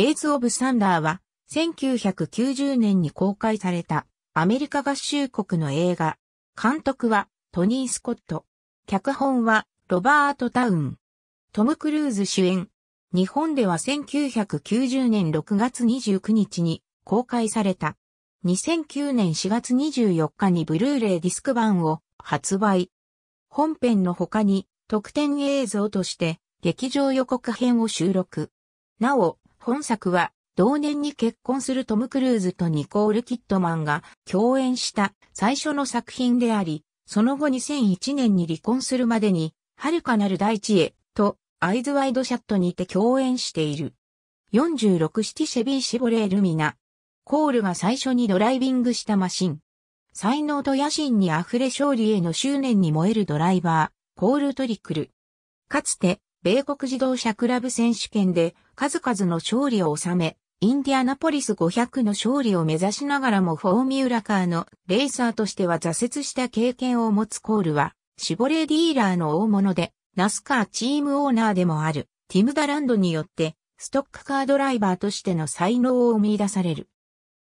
デイズ・オブ・サンダーは、1990年に公開されたアメリカ合衆国の映画。監督はトニー・スコット。脚本はロバート・タウン。トム・クルーズ主演。日本では1990年6月29日に公開された。2009年4月24日にブルーレイディスク版を発売。本編の他に特典映像として劇場予告編を収録。なお、本作は、同年に結婚するトム・クルーズとニコール・キッドマンが共演した最初の作品であり、その後2001年に離婚するまでに、遥かなる大地へ、と、アイズワイドシャットにて共演している。46ィシェビーシボレールミナ。コールが最初にドライビングしたマシン。才能と野心に溢れ勝利への執念に燃えるドライバー、コールトリクル。かつて、米国自動車クラブ選手権で数々の勝利を収め、インディアナポリス500の勝利を目指しながらもフォーミュラカーのレーサーとしては挫折した経験を持つコールは、シボレーディーラーの大物で、ナスカーチームオーナーでもある、ティム・ダランドによって、ストックカードライバーとしての才能を見出される。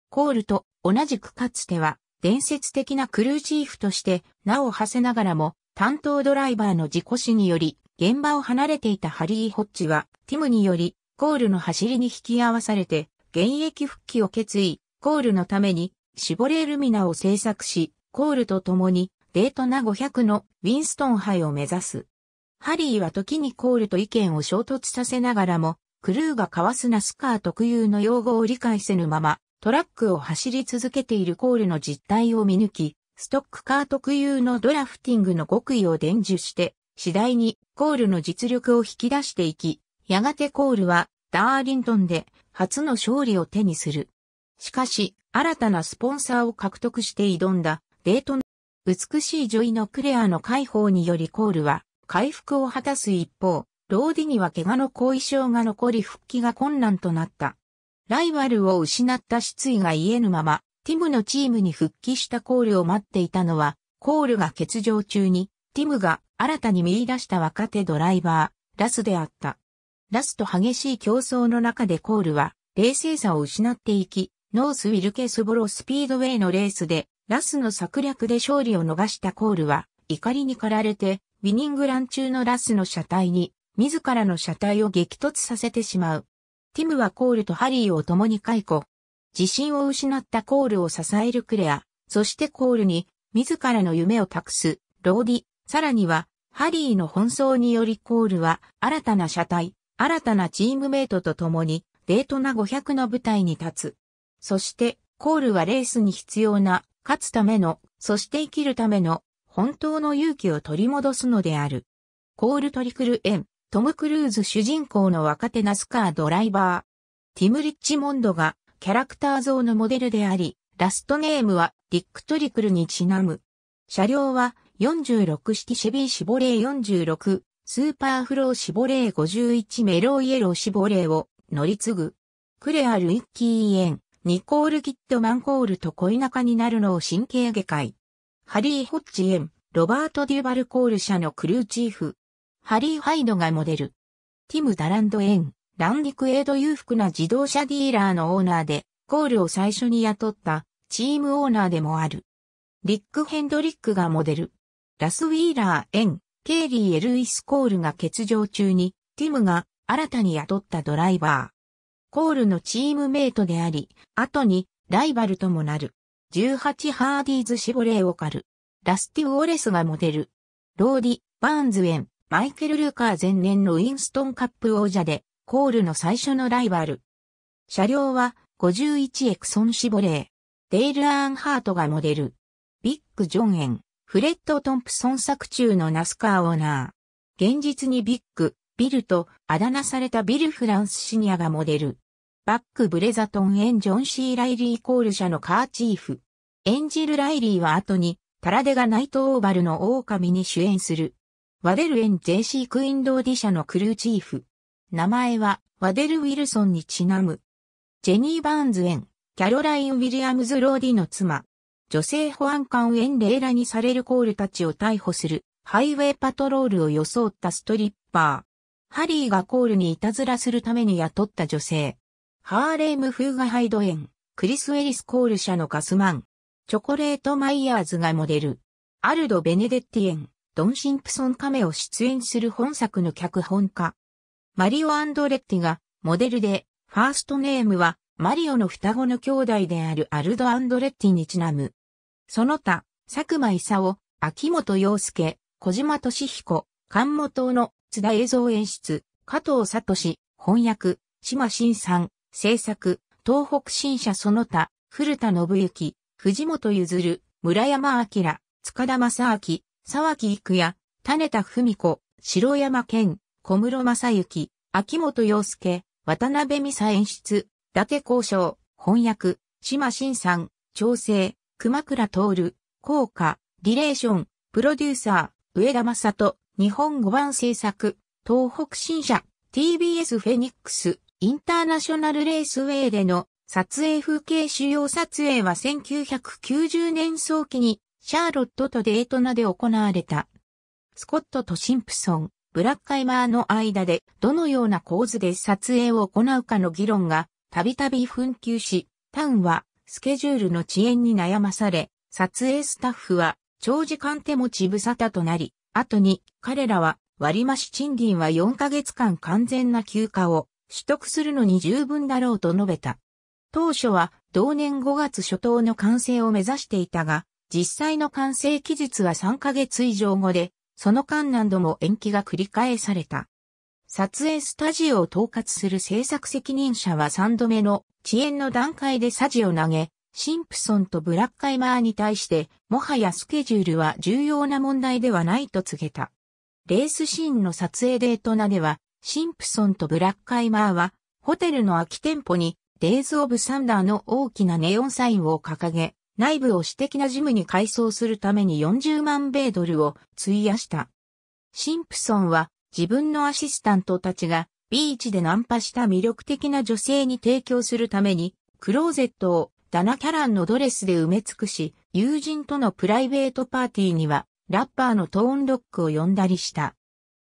コールと同じくかつては、伝説的なクルーチーフとして名を馳せながらも、担当ドライバーの事故死により、現場を離れていたハリー・ホッチは、ティムにより、コールの走りに引き合わされて、現役復帰を決意、コールのために、シボレールミナを制作し、コールと共に、デートナ500のウィンストン杯を目指す。ハリーは時にコールと意見を衝突させながらも、クルーが交わすナスカー特有の用語を理解せぬまま、トラックを走り続けているコールの実態を見抜き、ストックカー特有のドラフティングの極意を伝授して、次第にコールの実力を引き出していき、やがてコールはダーリントンで初の勝利を手にする。しかし、新たなスポンサーを獲得して挑んだデートン。美しい女医のクレアの解放によりコールは回復を果たす一方、ローディには怪我の後遺症が残り復帰が困難となった。ライバルを失った失意が言えぬまま、ティムのチームに復帰したコールを待っていたのは、コールが欠場中に、ティムが新たに見出した若手ドライバー、ラスであった。ラスと激しい競争の中でコールは冷静さを失っていき、ノースウィルケスボロスピードウェイのレースで、ラスの策略で勝利を逃したコールは、怒りに駆られて、ウィニングラン中のラスの車体に、自らの車体を激突させてしまう。ティムはコールとハリーを共に解雇。自信を失ったコールを支えるクレア、そしてコールに、自らの夢を託す、ローディ、さらには、ハリーの奔走によりコールは、新たな車体、新たなチームメイトと共に、デートナ500の舞台に立つ。そして、コールはレースに必要な、勝つための、そして生きるための、本当の勇気を取り戻すのである。コールトリクルエン、トム・クルーズ主人公の若手ナスカードライバー。ティム・リッチモンドが、キャラクター像のモデルであり、ラストネームは、ディック・トリクルにちなむ。車両は、46式シェビーシボレー46、スーパーフローシボレー51メロイエローシボレーを乗り継ぐ。クレアル・イッキー・エン、ニコール・キットマンコールと恋仲になるのを神経外科医。ハリー・ホッチ・エン、ロバート・デュバル・コール社のクルーチーフ。ハリー・ハイドがモデル。ティム・ダランド・エン、ランディクエイド裕福な自動車ディーラーのオーナーで、コールを最初に雇ったチームオーナーでもある。リック・ヘンドリックがモデル。ラス・ウィーラー・エン、ケイリー・エルイス・コールが欠場中に、ティムが新たに雇ったドライバー。コールのチームメイトであり、後にライバルともなる。18ハーディーズ・シボレー・オカル。ラスティ・ウォレスがモデル。ローディ、バーンズ・エン、マイケル・ルーカー前年のウィンストンカップ王者で、コールの最初のライバル。車両は51エクソン・シボレー。デイル・アーンハートがモデル。ビッグ・ジョン・エン。フレッド・トンプソン作中のナスカーオーナー。現実にビッグ、ビルとあだ名されたビル・フランス・シニアがモデル。バック・ブレザトン・エン・ジョン・シー・ライリー・コール社のカーチーフ。演じるライリーは後に、タラデがナイト・オーバルの狼に主演する。ワデル・エン・ジェシー・クインドーディ社のクルーチーフ。名前は、ワデル・ウィルソンにちなむ。ジェニー・バーンズ・エン、キャロライン・ウィリアムズ・ローディの妻。女性保安官ウェンレイラにされるコールたちを逮捕する、ハイウェイパトロールを装ったストリッパー。ハリーがコールにいたずらするために雇った女性。ハーレーム・フーガハイドエン、クリス・ウェリス・コール社のガスマン。チョコレート・マイヤーズがモデル。アルド・ベネデッティエン、ドン・シンプソン・カメを出演する本作の脚本家。マリオ・アンドレッティがモデルで、ファーストネームはマリオの双子の兄弟であるアルド・アンドレッティにちなむ。その他、佐久間勲、秋元洋介、小島敏彦、菅本の津田映像演出、加藤聡、翻訳、島新さん、制作、東北新社その他、古田信之、藤本譲、村山明、塚田正明、沢木育也、種田文子、城山健、小室正幸、秋元洋介、渡辺美沙演出、伊達交渉、翻訳、島新さん、調整、熊倉徹、効果、リレーション、プロデューサー、上田正人、日本語版制作、東北新社、TBS フェニックス、インターナショナルレースウェイでの撮影風景主要撮影は1990年早期にシャーロットとデートナで行われた。スコットとシンプソン、ブラッカイマーの間でどのような構図で撮影を行うかの議論がたびたび紛糾し、タウンはスケジュールの遅延に悩まされ、撮影スタッフは長時間手持ち無沙汰となり、後に彼らは割増賃金は4ヶ月間完全な休暇を取得するのに十分だろうと述べた。当初は同年5月初頭の完成を目指していたが、実際の完成期日は3ヶ月以上後で、その間何度も延期が繰り返された。撮影スタジオを統括する制作責任者は3度目の遅延の段階でサジを投げ、シンプソンとブラッカイマーに対して、もはやスケジュールは重要な問題ではないと告げた。レースシーンの撮影デートナでは、シンプソンとブラッカイマーは、ホテルの空き店舗に、デイズ・オブ・サンダーの大きなネオンサインを掲げ、内部を私的なジムに改装するために40万米ドルを費やした。シンプソンは自分のアシスタントたちがビーチでナンパした魅力的な女性に提供するために、クローゼットをダナ・キャランのドレスで埋め尽くし、友人とのプライベートパーティーには、ラッパーのトーンロックを呼んだりした。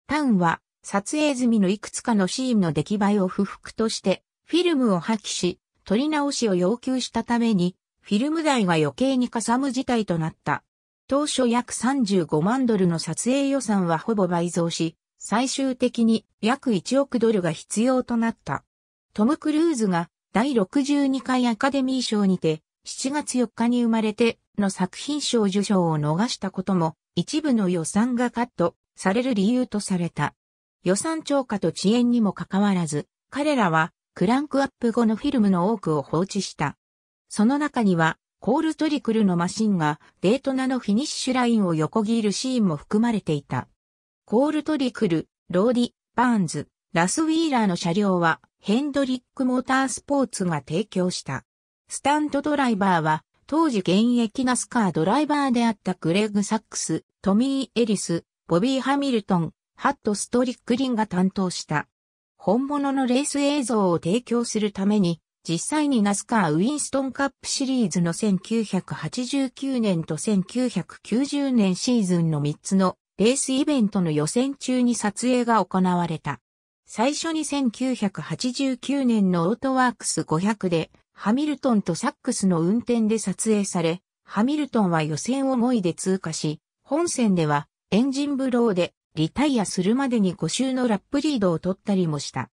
タウンは、撮影済みのいくつかのシーンの出来栄えを不服として、フィルムを破棄し、撮り直しを要求したために、フィルム代が余計にかさむ事態となった。当初約35万ドルの撮影予算はほぼ倍増し、最終的に約1億ドルが必要となった。トム・クルーズが第62回アカデミー賞にて7月4日に生まれての作品賞受賞を逃したことも一部の予算がカットされる理由とされた。予算超過と遅延にもかかわらず彼らはクランクアップ後のフィルムの多くを放置した。その中にはコールトリクルのマシンがデートナのフィニッシュラインを横切るシーンも含まれていた。コールトリクル、ローディ、バーンズ、ラスウィーラーの車両はヘンドリックモータースポーツが提供した。スタントドライバーは当時現役ナスカードライバーであったグレグ・サックス、トミー・エリス、ボビー・ハミルトン、ハット・ストリックリンが担当した。本物のレース映像を提供するために、実際にナスカーウィンストンカップシリーズの1989年と1990年シーズンの3つのレースイベントの予選中に撮影が行われた。最初に1989年のオートワークス500で、ハミルトンとサックスの運転で撮影され、ハミルトンは予選を5位で通過し、本戦ではエンジンブローでリタイアするまでに5周のラップリードを取ったりもした。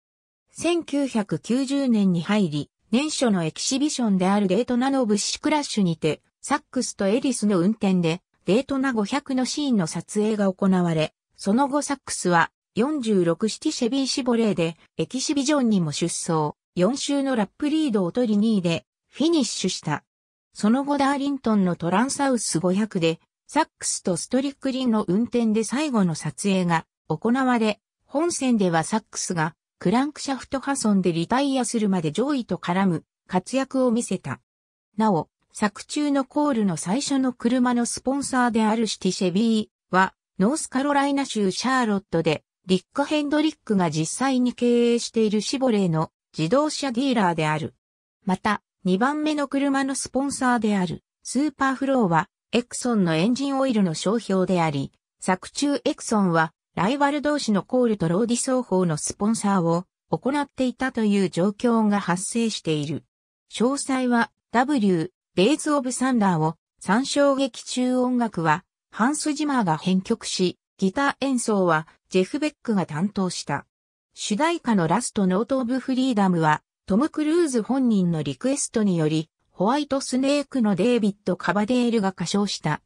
1990年に入り、年初のエキシビションであるデートナノブシクラッシュにて、サックスとエリスの運転でデートナ500のシーンの撮影が行われ、その後サックスは46シティシェビーシボレーでエキシビジョンにも出走、4周のラップリードを取り2位でフィニッシュした。その後ダーリントンのトランサウス500でサックスとストリックリンの運転で最後の撮影が行われ、本戦ではサックスがクランクシャフト破損でリタイアするまで上位と絡む活躍を見せた。なお、作中のコールの最初の車のスポンサーであるシティシェビーは、ノースカロライナ州シャーロットで、リック・ヘンドリックが実際に経営しているシボレーの自動車ディーラーである。また、2番目の車のスポンサーである、スーパーフローは、エクソンのエンジンオイルの商標であり、作中エクソンは、ライバル同士のコールとローディ双方のスポンサーを行っていたという状況が発生している。詳細は W デイズ・オブ・サンダーを参照劇中音楽はハンス・ジマーが編曲し、ギター演奏はジェフ・ベックが担当した。主題歌のラストノート・オブ・フリーダムはトム・クルーズ本人のリクエストによりホワイトスネークのデイビッド・カバデールが歌唱した。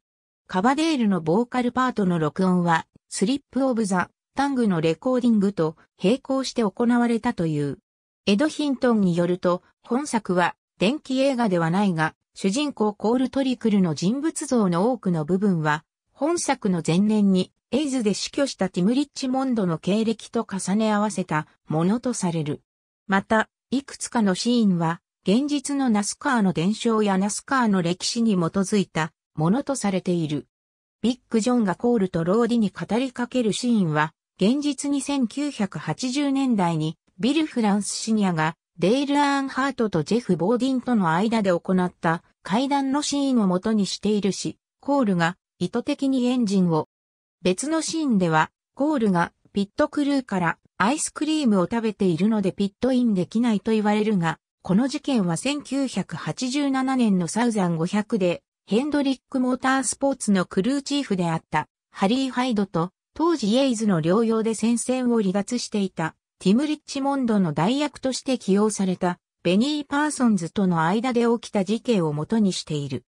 カバデールのボーカルパートの録音はスリップ・オブ・ザ・タングのレコーディングと並行して行われたという。エド・ヒントンによると、本作は電気映画ではないが、主人公コールトリクルの人物像の多くの部分は、本作の前年にエイズで死去したティム・リッチモンドの経歴と重ね合わせたものとされる。また、いくつかのシーンは、現実のナスカーの伝承やナスカーの歴史に基づいたものとされている。ビッグ・ジョンがコールとローディに語りかけるシーンは、現実に1980年代にビル・フランスシニアがデイル・アーンハートとジェフ・ボーディンとの間で行った会談のシーンを元にしているし、コールが意図的にエンジンを。別のシーンでは、コールがピットクルーからアイスクリームを食べているのでピットインできないと言われるが、この事件は1987年のサウザン500で、ヘンドリック・モータースポーツのクルーチーフであった、ハリー・ハイドと、当時イエイズの療養で戦線を離脱していた、ティム・リッチモンドの代役として起用されたベニー・パーソンズとの間で起きた事件を元にしている。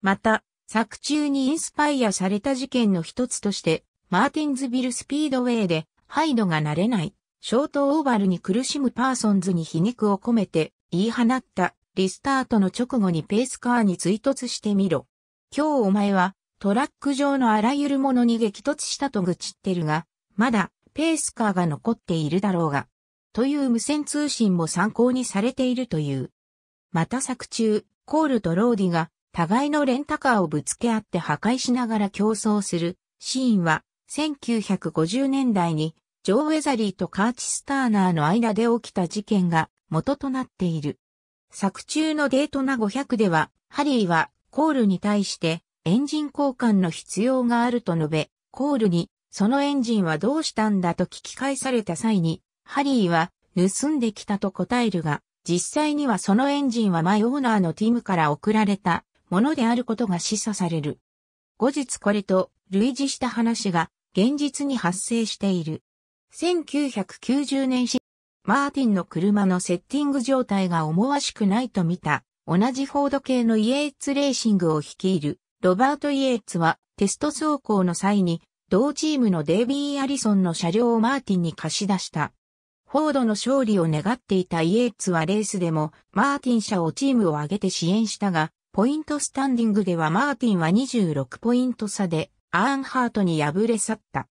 また、作中にインスパイアされた事件の一つとして、マーティンズビル・スピードウェイで、ハイドが慣れない、ショートオーバルに苦しむパーソンズに皮肉を込めて、言い放った、リスタートの直後にペースカーに追突してみろ。今日お前は、トラック上のあらゆるものに激突したと愚痴ってるが、まだ、ペースカーが残っているだろうが、という無線通信も参考にされているという。また作中、コールとローディが互いのレンタカーをぶつけ合って破壊しながら競争するシーンは1950年代にジョー・ウェザリーとカーチス・ターナーの間で起きた事件が元となっている。作中のデートな500では、ハリーはコールに対してエンジン交換の必要があると述べ、コールにそのエンジンはどうしたんだと聞き返された際に、ハリーは盗んできたと答えるが、実際にはそのエンジンはマイオーナーのティムから送られたものであることが示唆される。後日これと類似した話が現実に発生している。1990年シマーティンの車のセッティング状態が思わしくないと見た、同じフォード系のイエーツレーシングを率いる、ロバート・イエーツはテスト走行の際に同チームのデイビー・アリソンの車両をマーティンに貸し出した。フォードの勝利を願っていたイエーツはレースでもマーティン社をチームを挙げて支援したが、ポイントスタンディングではマーティンは26ポイント差でアーンハートに敗れ去った。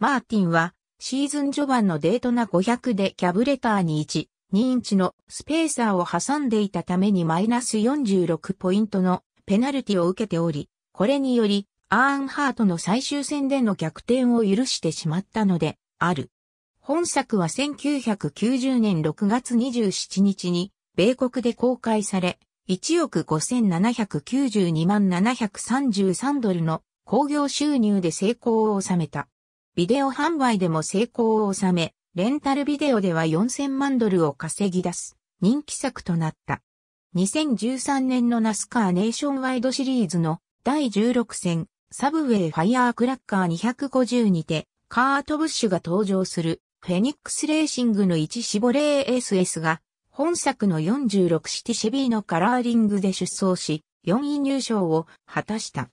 マーティンはシーズン序盤のデートな500でキャブレターに1、2インチのスペーサーを挟んでいたためにマイナス46ポイントのペナルティを受けており、これによりアーンハートの最終戦での逆転を許してしまったので、ある。本作は1990年6月27日に、米国で公開され、1億5792万733ドルの興行収入で成功を収めた。ビデオ販売でも成功を収め、レンタルビデオでは4000万ドルを稼ぎ出す人気作となった。2013年のナスカーネーションワイドシリーズの第16戦サブウェイファイアークラッカー250にて、カートブッシュが登場する、フェニックスレーシングの1シボレー SS が、本作の46シティシェビーのカラーリングで出走し、4位入賞を果たした。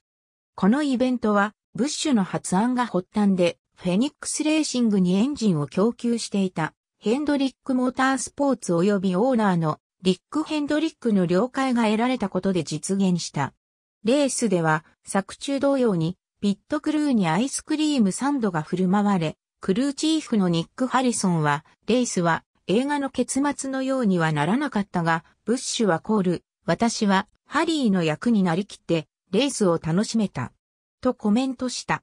このイベントは、ブッシュの発案が発端で、フェニックスレーシングにエンジンを供給していた、ヘンドリックモータースポーツ及びオーナーのリック・ヘンドリックの了解が得られたことで実現した。レースでは、作中同様に、ピットクルーにアイスクリームサンドが振る舞われ、クルーチーフのニック・ハリソンは、レースは映画の結末のようにはならなかったが、ブッシュはコール、私はハリーの役になりきって、レースを楽しめた。とコメントした。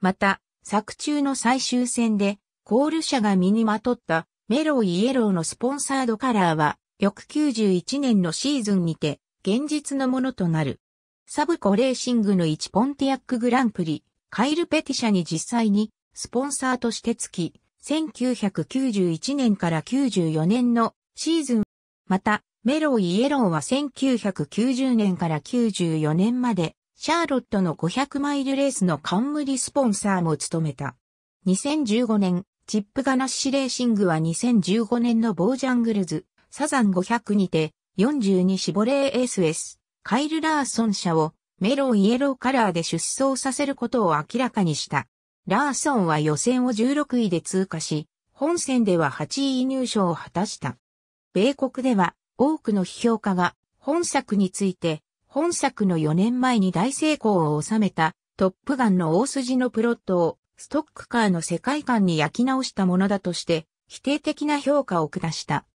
また、作中の最終戦で、コール社が身にまとったメロイイエローのスポンサードカラーは、翌91年のシーズンにて、現実のものとなる。サブコレーシングの1ポンティアックグランプリ、カイル・ペティ社に実際にスポンサーとして付き、1991年から94年のシーズン。また、メロイ・イエローは1990年から94年まで、シャーロットの500マイルレースの冠スポンサーも務めた。2015年、チップガナッシュレーシングは2015年のボージャングルズ、サザン500にて、42シボレー SS。カイル・ラーソン社をメロンイエローカラーで出走させることを明らかにした。ラーソンは予選を16位で通過し、本戦では8位入賞を果たした。米国では多くの批評家が本作について、本作の4年前に大成功を収めたトップガンの大筋のプロットをストックカーの世界観に焼き直したものだとして否定的な評価を下した。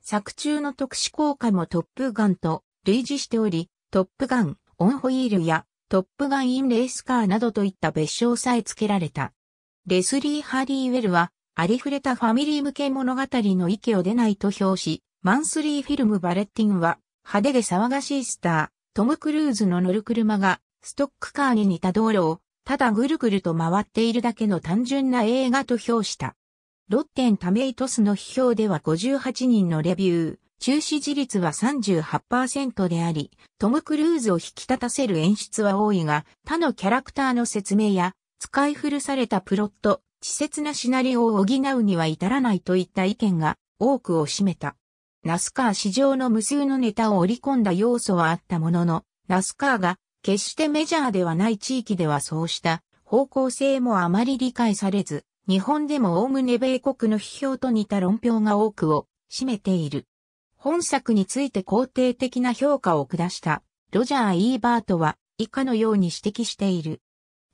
作中の特殊効果もトップガンと類似しており、トップガン、オンホイールやトップガンインレースカーなどといった別称さえ付けられた。レスリー・ハリーウェルは、ありふれたファミリー向け物語の域を出ないと評し、マンスリーフィルム・バレッティンは、派手で騒がしいスター、トム・クルーズの乗る車が、ストックカーに似た道路を、ただぐるぐると回っているだけの単純な映画と評した。ロッテン・タメイトスの批評では58人のレビュー、中止自率は38%であり、トム・クルーズを引き立たせる演出は多いが、他のキャラクターの説明や、使い古されたプロット、稚拙なシナリオを補うには至らないといった意見が多くを占めた。ナスカー史上の無数のネタを織り込んだ要素はあったものの、ナスカーが決してメジャーではない地域ではそうした方向性もあまり理解されず、日本でもむね米国の批評と似た論評が多くを占めている。本作について肯定的な評価を下したロジャー・イーバートは以下のように指摘している。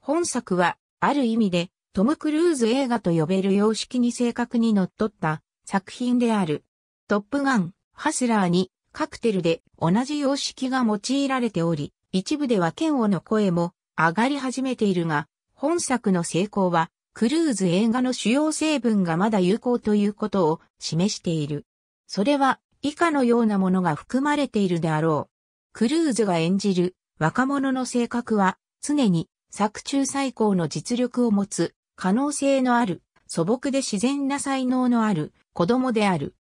本作はある意味でトム・クルーズ映画と呼べる様式に正確に則っった作品である。トップガン、ハスラーにカクテルで同じ様式が用いられており、一部では剣王の声も上がり始めているが、本作の成功はクルーズ映画の主要成分がまだ有効ということを示している。それは以下のようなものが含まれているであろう。クルーズが演じる若者の性格は常に作中最高の実力を持つ可能性のある素朴で自然な才能のある子供である。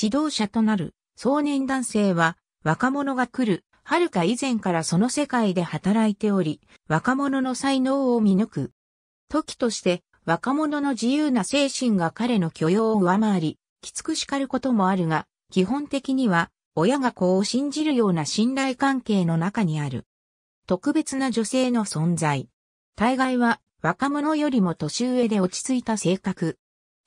指導者となる壮年男性は若者が来る遥か以前からその世界で働いており、若者の才能を見抜く。時として若者の自由な精神が彼の許容を上回り、きつく叱ることもあるが、基本的には、親が子を信じるような信頼関係の中にある。特別な女性の存在。大概は、若者よりも年上で落ち着いた性格。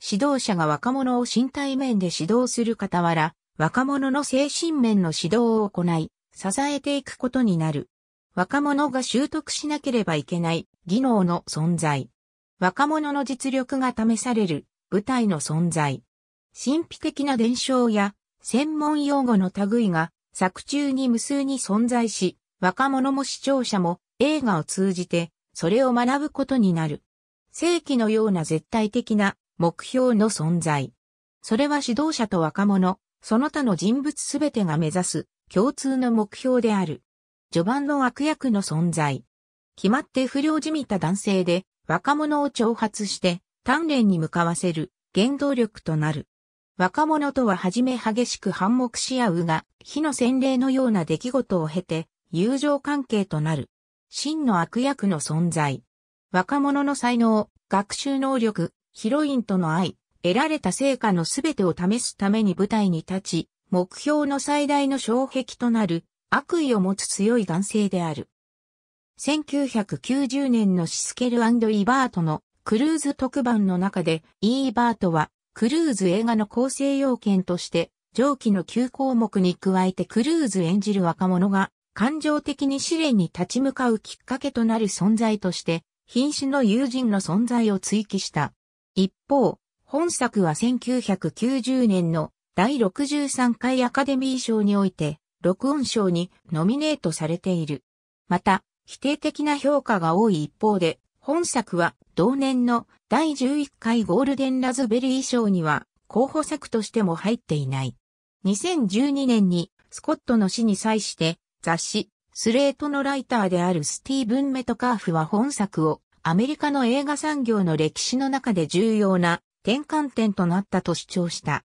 指導者が若者を身体面で指導する傍ら、若者の精神面の指導を行い、支えていくことになる。若者が習得しなければいけない技能の存在。若者の実力が試される舞台の存在。神秘的な伝承や専門用語の類が作中に無数に存在し、若者も視聴者も映画を通じてそれを学ぶことになる。正規のような絶対的な目標の存在。それは指導者と若者、その他の人物すべてが目指す共通の目標である。序盤の悪役の存在。決まって不良じみた男性で若者を挑発して鍛錬に向かわせる原動力となる。若者とは初め激しく反目し合うが、火の洗礼のような出来事を経て、友情関係となる。真の悪役の存在。若者の才能、学習能力、ヒロインとの愛、得られた成果のすべてを試すために舞台に立ち、目標の最大の障壁となる悪意を持つ強い男性である。1990年のシスケルイバートのクルーズ特番の中で、イーバートはクルーズ映画の構成要件として、上記の9項目に加えてクルーズ演じる若者が、感情的に試練に立ち向かうきっかけとなる存在として、瀕死の友人の存在を追記した。一方、本作は1990年の第63回アカデミー賞において、録音賞にノミネートされている。また、否定的な評価が多い一方で、本作は同年の第11回ゴールデンラズベリー賞には候補作としても入っていない。2012年にスコットの死に際して雑誌スレートのライターであるスティーブン・メトカーフは本作をアメリカの映画産業の歴史の中で重要な転換点となったと主張した。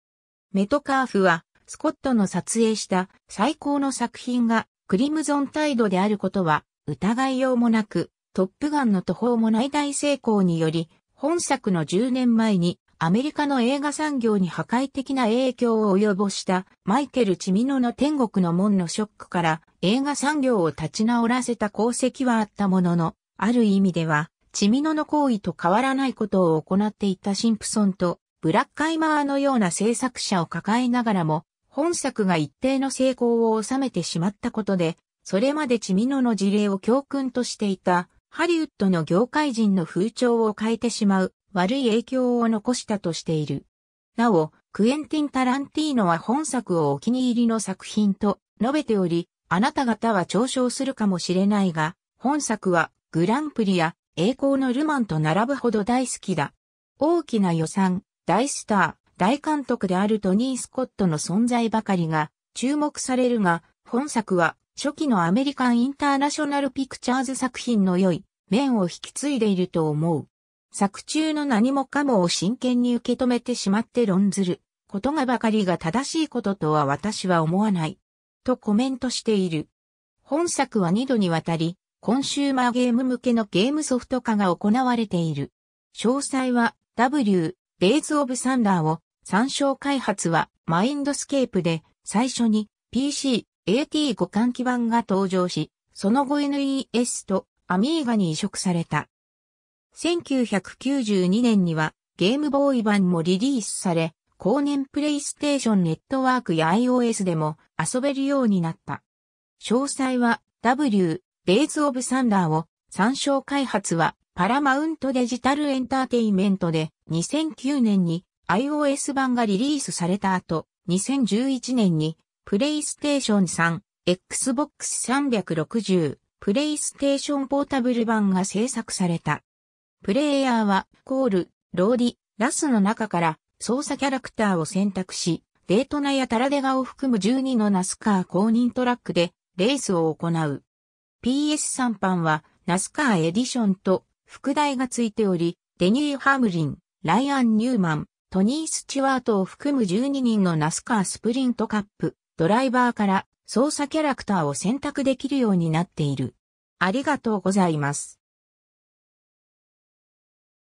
メトカーフはスコットの撮影した最高の作品がクリムゾンタイドであることは疑いようもなくトップガンの途方もない大成功により、本作の10年前にアメリカの映画産業に破壊的な影響を及ぼしたマイケル・チミノの天国の門のショックから映画産業を立ち直らせた功績はあったものの、ある意味では、チミノの行為と変わらないことを行っていたシンプソンとブラッカイマーのような制作者を抱えながらも、本作が一定の成功を収めてしまったことで、それまでチミノの事例を教訓としていたハリウッドの業界人の風潮を変えてしまう悪い影響を残したとしている。なお、クエンティン・タランティーノは本作をお気に入りの作品と述べており、あなた方は嘲笑するかもしれないが、本作はグランプリや栄光のルマンと並ぶほど大好きだ。大きな予算、大スター、大監督であるトニー・スコットの存在ばかりが注目されるが、本作は初期のアメリカンインターナショナルピクチャーズ作品の良い面を引き継いでいると思う。作中の何もかもを真剣に受け止めてしまって論ずることがばかりが正しいこととは私は思わない。とコメントしている。本作は2度にわたり、コンシューマーゲーム向けのゲームソフト化が行われている。詳細は W、デイズ・オブ・サンダーを参照開発はマインドスケープで最初に PC、a t 互換基板が登場し、その後 NES とアミーガに移植された。1992年にはゲームボーイ版もリリースされ、後年プレイステーションネットワークや iOS でも遊べるようになった。詳細は W、ベーズ・オブ・サンダーを参照開発はパラマウントデジタルエンターテイメントで2009年に iOS 版がリリースされた後、2011年にプレイステーション3、Xbox 360、プレイステーションポータブル版が制作された。プレイヤーは、コール、ローディ、ラスの中から操作キャラクターを選択し、デートナやタラデガを含む12のナスカー公認トラックでレースを行う。PS3 版はナスカーエディションと副題がついており、デニー・ハムリン、ライアン・ニューマン、トニー・スチュワートを含む12人のナスカースプリントカップ、ドライバーから操作キャラクターを選択できるようになっている。ありがとうございます。